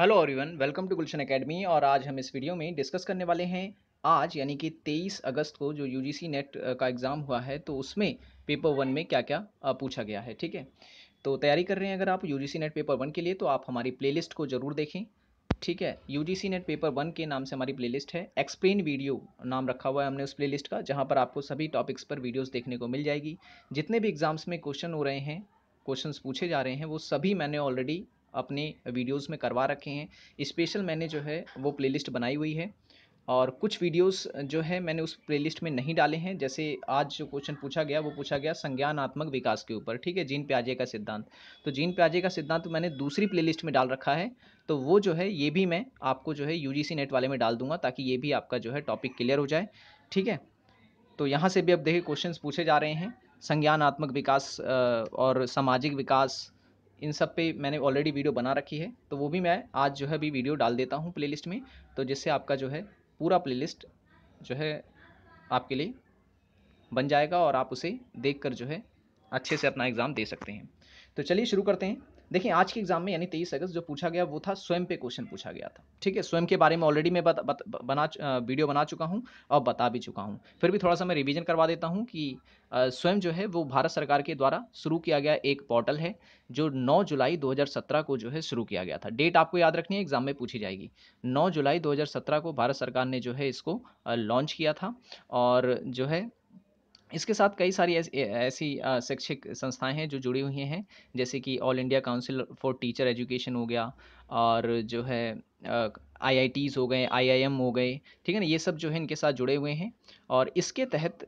hello everyone welcome to Gulshan academy और आज हम इस वीडियो में डिस्कस करने वाले हैं आज यानी कि 23 अगस्त को जो यूजीसी नेट का एग्ज़ाम हुआ है तो उसमें पेपर वन में क्या क्या पूछा गया है ठीक है तो तैयारी कर रहे हैं अगर आप यूजीसी नेट पेपर वन के लिए तो आप हमारी प्ले को ज़रूर देखें ठीक है U G C NET paper one के नाम से हमारी प्ले है एक्सप्लेन वीडियो नाम रखा हुआ है हमने उस प्ले का जहाँ पर आपको सभी टॉपिक्स पर वीडियोज़ देखने को मिल जाएगी जितने भी एग्ज़ाम्स में क्वेश्चन हो रहे हैं क्वेश्चंस पूछे जा रहे हैं वो सभी मैंने ऑलरेडी अपने वीडियोस में करवा रखे हैं स्पेशल मैंने जो है वो प्लेलिस्ट बनाई हुई है और कुछ वीडियोस जो है मैंने उस प्लेलिस्ट में नहीं डाले हैं जैसे आज जो क्वेश्चन पूछा गया वो पूछा गया संज्ञानात्मक विकास के ऊपर ठीक है जीन प्याजे का सिद्धांत तो जीन प्याजे का सिद्धांत तो मैंने दूसरी प्लेलिस्ट में डाल रखा है तो वो जो है ये भी मैं आपको जो है यू नेट वाले में डाल दूंगा ताकि ये भी आपका जो है टॉपिक क्लियर हो जाए ठीक है तो यहाँ से भी अब देखिए क्वेश्चन पूछे जा रहे हैं संज्ञानात्मक विकास और सामाजिक विकास इन सब पे मैंने ऑलरेडी वीडियो बना रखी है तो वो भी मैं आज जो है अभी वीडियो डाल देता हूँ प्लेलिस्ट में तो जिससे आपका जो है पूरा प्लेलिस्ट जो है आपके लिए बन जाएगा और आप उसे देख कर जो है अच्छे से अपना एग्ज़ाम दे सकते हैं तो चलिए शुरू करते हैं देखिए आज के एग्जाम में यानी तेईस अगस्त जो पूछा गया वो था स्वयं पे क्वेश्चन पूछा गया था ठीक है स्वयं के बारे में ऑलरेडी मैं बना वीडियो बना चुका हूँ और बता भी चुका हूँ फिर भी थोड़ा सा मैं रिविजन करवा देता हूँ कि स्वयं जो है वो भारत सरकार के द्वारा शुरू किया गया एक पोर्टल है जो 9 जुलाई 2017 को जो है शुरू किया गया था डेट आपको याद रखनी है एग्जाम में पूछी जाएगी 9 जुलाई 2017 को भारत सरकार ने जो है इसको लॉन्च किया था और जो है इसके साथ कई सारी ऐसी ऐसी शैक्षिक संस्थाएं हैं जो जुड़ी हुई हैं जैसे कि all India council for teacher education हो गया और जो है आई हो गए आई हो गए ठीक है ना ये सब जो है इनके साथ जुड़े हुए हैं और इसके तहत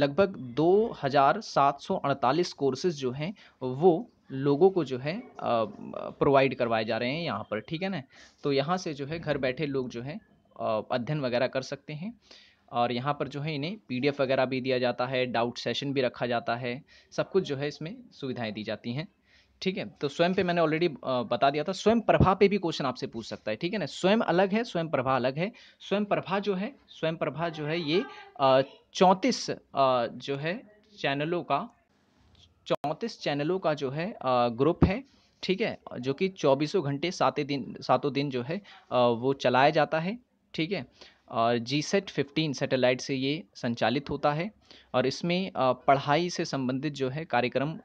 लगभग 2,748 कोर्सेज जो हैं वो लोगों को जो है प्रोवाइड करवाए जा रहे हैं यहाँ पर ठीक है ना तो यहाँ से जो है घर बैठे लोग जो है अध्ययन वगैरह कर सकते हैं और यहाँ पर जो है इन्हें पीडीएफ वगैरह भी दिया जाता है डाउट सेशन भी रखा जाता है सब कुछ जो है इसमें सुविधाएँ दी जाती हैं ठीक है तो स्वयं पे मैंने ऑलरेडी बता दिया था स्वयं प्रभा पे भी क्वेश्चन आपसे पूछ सकता है ठीक है ना स्वयं अलग है स्वयं प्रभा अलग है स्वयं प्रभा जो है स्वयं प्रभा जो है ये चौंतीस जो है चैनलों का चौंतीस चैनलों का जो है ग्रुप है ठीक है जो कि चौबीसों घंटे सातें दिन सातों दिन जो है वो चलाया जाता है ठीक है और जी सेट फिफ्टीन सेटेलाइट से ये संचालित होता है और इसमें पढ़ाई से संबंधित जो है कार्यक्रम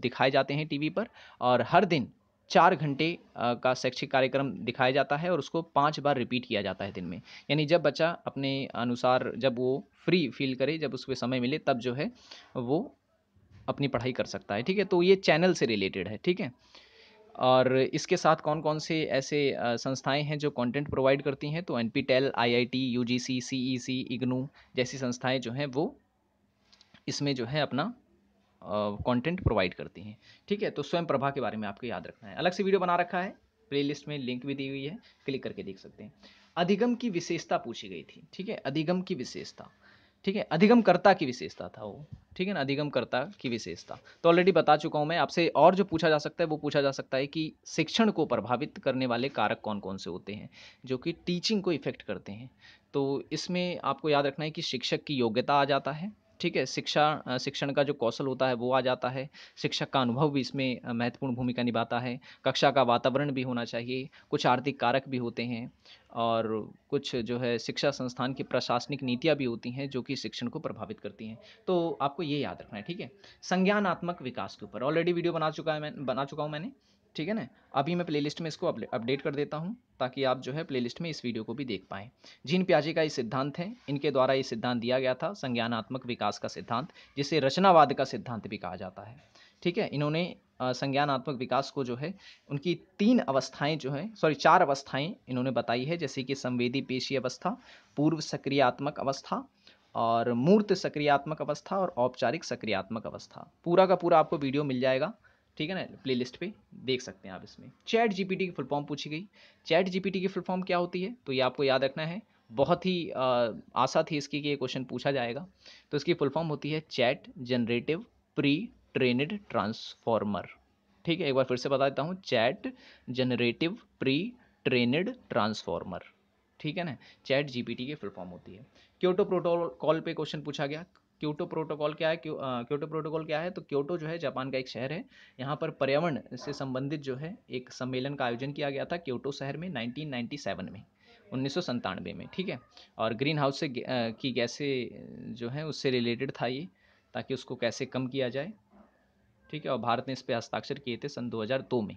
दिखाए जाते हैं टीवी पर और हर दिन चार घंटे का शैक्षिक कार्यक्रम दिखाया जाता है और उसको पांच बार रिपीट किया जाता है दिन में यानी जब बच्चा अपने अनुसार जब वो फ्री फील करे जब उसको समय मिले तब जो है वो अपनी पढ़ाई कर सकता है ठीक है तो ये चैनल से रिलेटेड है ठीक है और इसके साथ कौन कौन से ऐसे संस्थाएं हैं जो कंटेंट प्रोवाइड करती हैं तो N P TEL I I T U G C C E C IGNOU जैसी संस्थाएं जो हैं वो इसमें जो है अपना कंटेंट प्रोवाइड करती हैं ठीक है तो स्वयं प्रभा के बारे में आपको याद रखना है अलग से वीडियो बना रखा है प्लेलिस्ट में लिंक भी दी हुई है क्लिक करके देख सकते हैं अधिगम की विशेषता पूछी गई थी ठीक है अधिगम की विशेषता ठीक है अधिगमकर्ता की विशेषता था वो ठीक है ना अधिगमकर्ता की विशेषता तो ऑलरेडी बता चुका हूँ मैं आपसे और जो पूछा जा सकता है वो पूछा जा सकता है कि शिक्षण को प्रभावित करने वाले कारक कौन कौन से होते हैं जो कि टीचिंग को इफेक्ट करते हैं तो इसमें आपको याद रखना है कि शिक्षक की योग्यता आ जाता है ठीक है शिक्षा शिक्षण का जो कौशल होता है वो आ जाता है शिक्षक का अनुभव भी इसमें महत्वपूर्ण भूमिका निभाता है कक्षा का वातावरण भी होना चाहिए कुछ आर्थिक कारक भी होते हैं और कुछ जो है शिक्षा संस्थान की प्रशासनिक नीतियाँ भी होती हैं जो कि शिक्षण को प्रभावित करती हैं तो आपको ये याद रखना है ठीक है संज्ञानात्मक विकास के ऊपर ऑलरेडी वीडियो बना चुका है मैं बना चुका हूँ मैंने ठीक है ना अभी मैं प्लेलिस्ट में इसको अपडेट कर देता हूँ ताकि आप जो है प्लेलिस्ट में इस वीडियो को भी देख पाएँ जीन प्याजे का ये सिद्धांत है इनके द्वारा ये सिद्धांत दिया गया था संज्ञानात्मक विकास का सिद्धांत जिसे रचनावाद का सिद्धांत भी कहा जाता है ठीक है इन्होंने संज्ञानात्मक विकास को जो है उनकी तीन अवस्थाएं जो है सॉरी चार अवस्थाएं इन्होंने बताई है जैसे कि संवेदी पेशी अवस्था पूर्व सक्रियात्मक अवस्था और मूर्त सक्रियात्मक अवस्था और औपचारिक सक्रियात्मक अवस्था पूरा का पूरा आपको वीडियो मिल जाएगा ठीक है ना प्लेलिस्ट पे देख सकते हैं आप इसमें चैट जीपीटी की फुल फॉर्म पूछी गई चैट जीपीटी की फुल फॉर्म क्या होती है तो ये आपको याद रखना है बहुत ही आ, आशा थी इसकी कि ये क्वेश्चन पूछा जाएगा तो इसकी फुल फॉर्म होती है chat generative pre trained transformer ठीक है एक बार फिर से बता देता हूँ chat generative pre trained transformer ठीक है ना चैट जीपीटी की फुल फॉर्म होती है क्योटो प्रोटोकॉल पे क्वेश्चन पूछा गया क्योटो प्रोटोकॉल क्या है क्यो क्योटो प्रोटोकॉल क्या है तो क्योटो जो है जापान का एक शहर है यहाँ पर पर्यावरण से संबंधित जो है एक सम्मेलन का आयोजन किया गया था क्योटो शहर में 1997 में उन्नीस में ठीक है और ग्रीन हाउस से की गैसें जो हैं उससे रिलेटेड था ये ताकि उसको कैसे कम किया जाए ठीक है और भारत ने इस पर हस्ताक्षर किए थे सन दो में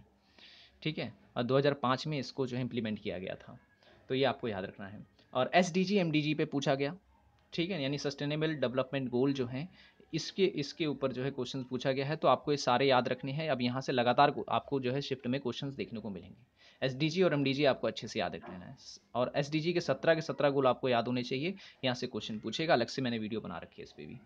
ठीक है और दो में इसको जो है इम्प्लीमेंट किया गया था तो ये आपको याद रखना है और S D G M D G पे पूछा गया ठीक है यानी सस्टेनेबल डेवलपमेंट गोल जो हैं इसके इसके ऊपर जो है क्वेश्चन पूछा गया है तो आपको ये सारे याद रखने हैं अब यहाँ से लगातार आपको जो है शिफ्ट में क्वेश्चन देखने को मिलेंगे एस और एम आपको अच्छे से याद रख लेना है और एस के सत्रह के सत्रह गोल आपको याद होने चाहिए यहाँ से क्वेश्चन पूछेगा अलग से मैंने वीडियो बना रखी है इस पर भी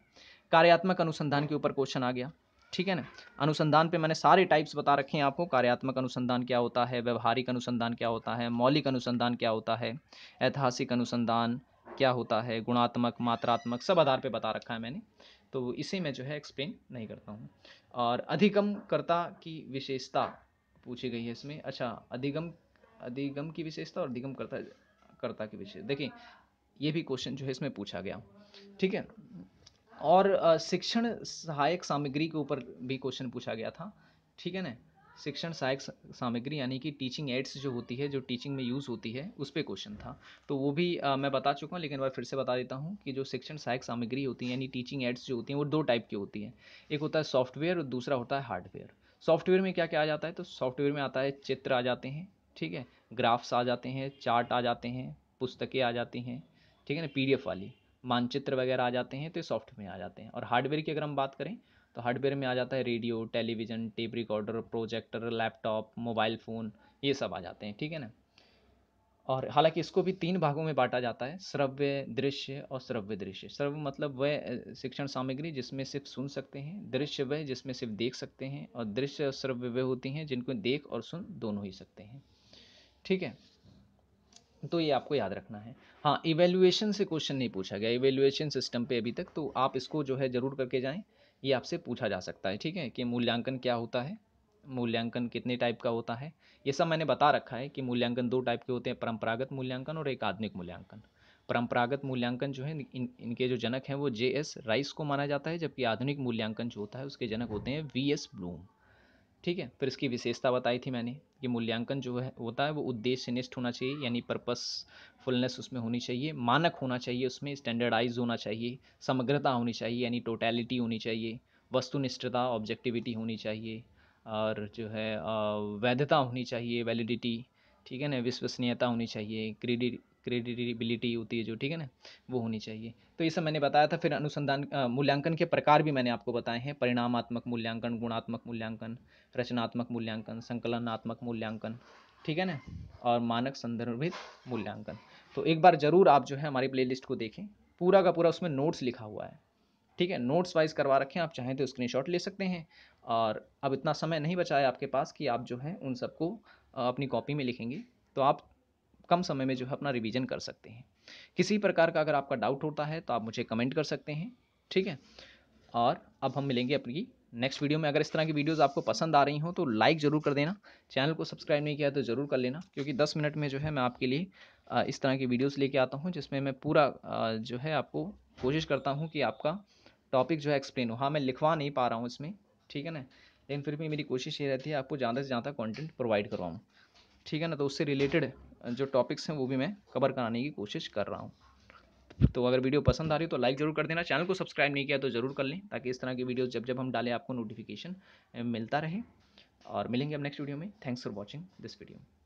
कार्यात्मक अनुसंधान के ऊपर क्वेश्चन आ गया ठीक है ना अनुसंधान पे मैंने सारे टाइप्स बता रखे हैं आपको कार्यात्मक अनुसंधान क्या होता है व्यवहारिक अनुसंधान क्या होता है मौलिक अनुसंधान क्या होता है ऐतिहासिक अनुसंधान क्या होता है गुणात्मक मात्रात्मक सब आधार पे बता रखा है मैंने तो इसे मैं जो है एक्सप्लेन नहीं करता हूँ और अधिगम कर्ता की विशेषता पूछी गई है इसमें अच्छा अधिगम अधिगम की विशेषता और अधिगम कर्ता कर्ता की विशेषता देखिए ये भी क्वेश्चन जो है इसमें पूछा गया ठीक है और शिक्षण सहायक सामग्री के ऊपर भी क्वेश्चन पूछा गया था ठीक है ना शिक्षण सहायक सामग्री यानी कि टीचिंग एड्स जो होती है जो टीचिंग में यूज़ होती है उस पर क्वेश्चन था तो वो भी आ, मैं बता चुका हूँ लेकिन मैं फिर से बता देता हूँ कि जो शिक्षण सहायक सामग्री होती है यानी टीचिंग एड्स जो होती हैं वो दो टाइप की होती हैं एक होता है सॉफ्टवेयर और दूसरा होता है हार्डवेयर सॉफ्टवेयर में क्या क्या आ जाता है तो सॉफ्टवेयर में आता है चित्र आ जाते हैं ठीक है ग्राफ्स आ जाते हैं चार्ट आ जाते हैं पुस्तकें आ जाती हैं ठीक है ना पी वाली मानचित्र वगैरह आ जाते हैं तो सॉफ्टवेयर में आ जाते हैं और हार्डवेयर की अगर हम बात करें तो हार्डवेयर में आ जाता है radio television tape recorder projector laptop mobile phone ये सब आ जाते हैं ठीक है ना और हालांकि इसको भी तीन भागों में बांटा जाता है श्रव्य दृश्य और श्रव्य दृश्य श्रव्य मतलब वह शिक्षण सामग्री जिसमें सिर्फ सुन सकते हैं दृश्य वह जिसमें सिर्फ देख सकते हैं और दृश्य और श्रव्य वह होती हैं जिनको देख और सुन दोनों ही सकते हैं ठीक है तो ये आपको याद रखना है हाँ इवेल्युएशन से क्वेश्चन नहीं पूछा गया इवेल्युएशन सिस्टम पे अभी तक तो आप इसको जो है ज़रूर करके जाएं ये आपसे पूछा जा सकता है ठीक है कि मूल्यांकन क्या होता है मूल्यांकन कितने टाइप का होता है ये सब मैंने बता रखा है कि मूल्यांकन दो टाइप के होते हैं परंपरागत मूल्यांकन और एक आधुनिक मूल्यांकन परंपरागत मूल्यांकन जो है इन इनके जो जनक हैं वो जे एस राइस को माना जाता है जबकि आधुनिक मूल्यांकन जो होता है उसके जनक होते हैं वी एस ब्लूम ठीक है फिर इसकी विशेषता बताई थी मैंने कि मूल्यांकन जो है होता है वो उद्देश्य निष्ठ होना चाहिए यानी पर्पसफुलनेस उसमें होनी चाहिए मानक होना चाहिए उसमें स्टैंडर्डाइज होना चाहिए समग्रता होनी चाहिए यानी टोटैलिटी होनी चाहिए वस्तुनिष्ठता ऑब्जेक्टिविटी होनी चाहिए और जो है वैधता होनी चाहिए वैलिडिटी ठीक है ना विश्वसनीयता होनी चाहिए क्रेडिट क्रेडिबिलिटी होती है जो ठीक है ना वो होनी चाहिए तो ये सब मैंने बताया था फिर अनुसंधान मूल्यांकन के प्रकार भी मैंने आपको बताए हैं परिणामात्मक मूल्यांकन गुणात्मक मूल्यांकन रचनात्मक मूल्यांकन संकलनात्मक मूल्यांकन ठीक है ना और मानक संदर्भित मूल्यांकन तो एक बार ज़रूर आप जो है हमारी प्ले को देखें पूरा का पूरा उसमें नोट्स लिखा हुआ है ठीक है नोट्स वाइज करवा रखें आप चाहें तो स्क्रीनशॉट ले सकते हैं और अब इतना समय नहीं बचा है आपके पास कि आप जो है उन सबको अपनी कॉपी में लिखेंगे तो आप कम समय में जो है अपना रिवीजन कर सकते हैं किसी प्रकार का अगर आपका डाउट होता है तो आप मुझे कमेंट कर सकते हैं ठीक है और अब हम मिलेंगे अपनी नेक्स्ट वीडियो में अगर इस तरह की वीडियोस आपको पसंद आ रही हो तो लाइक ज़रूर कर देना चैनल को सब्सक्राइब नहीं किया तो ज़रूर कर लेना क्योंकि 10 मिनट में जो है मैं आपके लिए इस तरह की वीडियोस लेके आता हूँ जिसमें मैं पूरा जो है आपको कोशिश करता हूँ कि आपका टॉपिक जो है एक्सप्लेन हो हाँ मैं लिखवा नहीं पा रहा हूँ इसमें ठीक है ना लेकिन फिर भी मेरी कोशिश ये रहती है आपको ज़्यादा से ज़्यादा कॉन्टेंट प्रोवाइड करवाऊँ ठीक है ना तो उससे रिलेटेड जो टॉपिक्स हैं वो भी मैं कवर कराने की कोशिश कर रहा हूँ तो अगर वीडियो पसंद आ रही हो तो लाइक ज़रूर कर देना चैनल को सब्सक्राइब नहीं किया तो ज़रूर कर लें ताकि इस तरह की वीडियो जब जब हम डालें आपको नोटिफिकेशन मिलता रहे और मिलेंगे हम नेक्स्ट वीडियो में thanks for watching this video